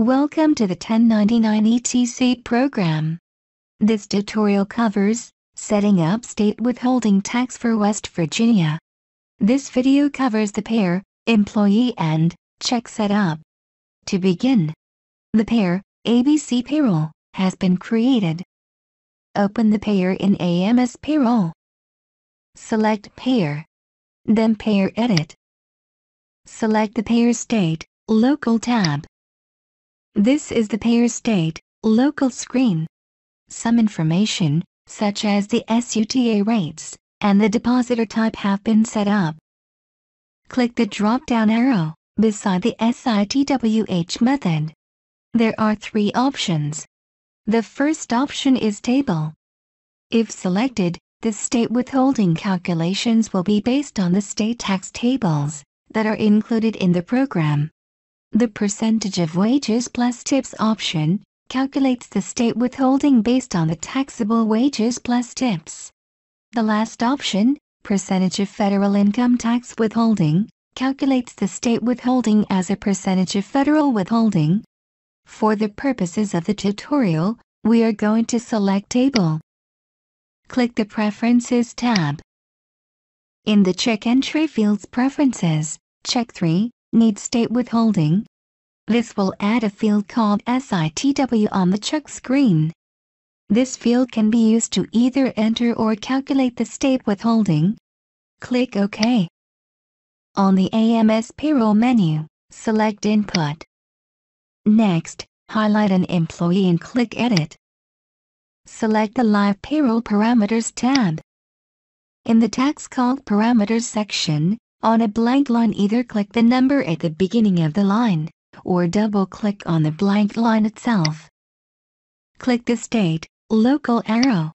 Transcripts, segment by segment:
Welcome to the 1099 ETC program. This tutorial covers setting up state withholding tax for West Virginia. This video covers the payer, employee and check setup. To begin, the payer, ABC Payroll, has been created. Open the payer in AMS Payroll. Select Payer. Then Payer Edit. Select the Payer State, Local tab. This is the payer state, local screen. Some information, such as the SUTA rates, and the depositor type have been set up. Click the drop-down arrow beside the SITWH method. There are three options. The first option is table. If selected, the state withholding calculations will be based on the state tax tables that are included in the program. The percentage of wages plus tips option calculates the state withholding based on the taxable wages plus tips. The last option, percentage of federal income tax withholding, calculates the state withholding as a percentage of federal withholding. For the purposes of the tutorial, we are going to select Table. Click the Preferences tab. In the Check Entry fields Preferences, check 3, need state withholding. This will add a field called SITW on the check screen. This field can be used to either enter or calculate the state withholding. Click OK. On the AMS payroll menu, select Input. Next, highlight an employee and click Edit. Select the Live Payroll Parameters tab. In the Tax Called Parameters section, on a blank line either click the number at the beginning of the line, or double-click on the blank line itself. Click the state, local arrow.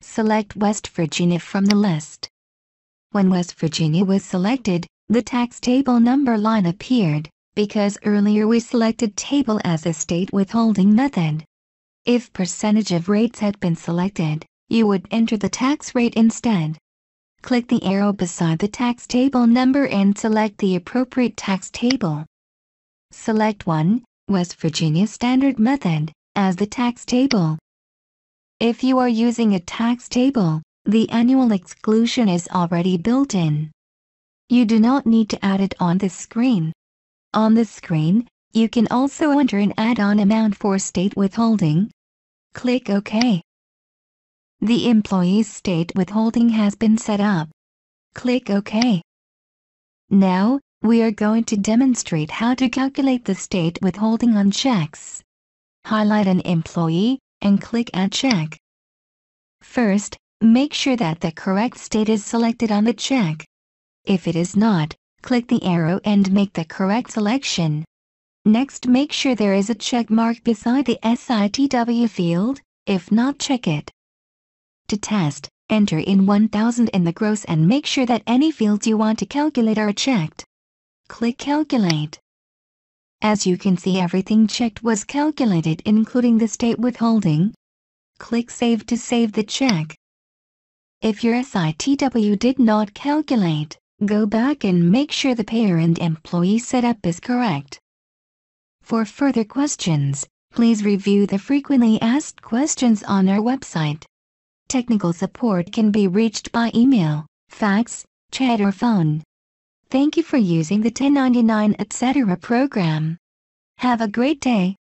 Select West Virginia from the list. When West Virginia was selected, the tax table number line appeared, because earlier we selected table as a state withholding method. If percentage of rates had been selected, you would enter the tax rate instead click the arrow beside the tax table number and select the appropriate tax table. Select 1, West Virginia Standard Method, as the tax table. If you are using a tax table, the annual exclusion is already built in. You do not need to add it on this screen. On this screen, you can also enter an add-on amount for state withholding. Click OK. The employee's state withholding has been set up. Click OK. Now, we are going to demonstrate how to calculate the state withholding on checks. Highlight an employee and click Add Check. First, make sure that the correct state is selected on the check. If it is not, click the arrow and make the correct selection. Next make sure there is a check mark beside the SITW field, if not check it. To test, enter in 1000 in the gross and make sure that any fields you want to calculate are checked. Click Calculate. As you can see everything checked was calculated including the state withholding. Click Save to save the check. If your SITW did not calculate, go back and make sure the payer and employee setup is correct. For further questions, please review the frequently asked questions on our website. Technical support can be reached by email, fax, chat or phone. Thank you for using the 1099 etc. program. Have a great day.